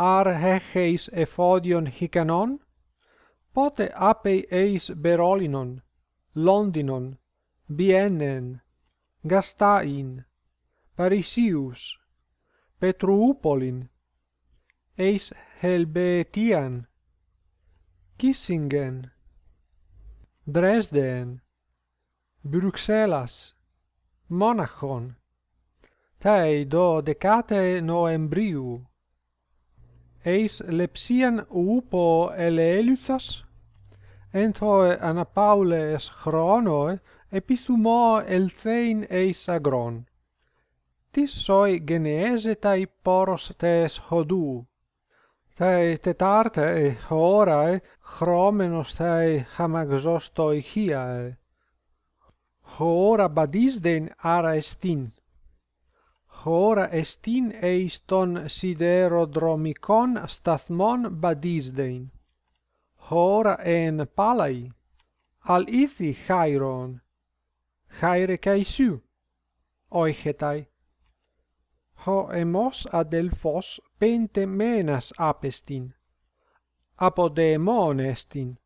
ar heheis ephodion hicanon? Pote apeis eis Berolinon, Londinon, Biennen, Gastain, Parisius, Petruupolin, eis Helbetian, Kissingen, Dresden, Bruxellas, Monachon, Tei do decate noembriu, eis lepsian upo eleluthas? En toe anapaules chronoe epithumo elthein eis agron. Tis soi geneesetai poros tes hodu. Tae tetartae horae chromenos tae hamaxostoi hiae. Hora badisden ara estint. Hora estin eis ton siderodromikon stathmon badisdein. Hora en palai. Al ithi haeron. Haere caesu. Oichetai. Ho emos adelphos pente menas apestin. Apodemon estin.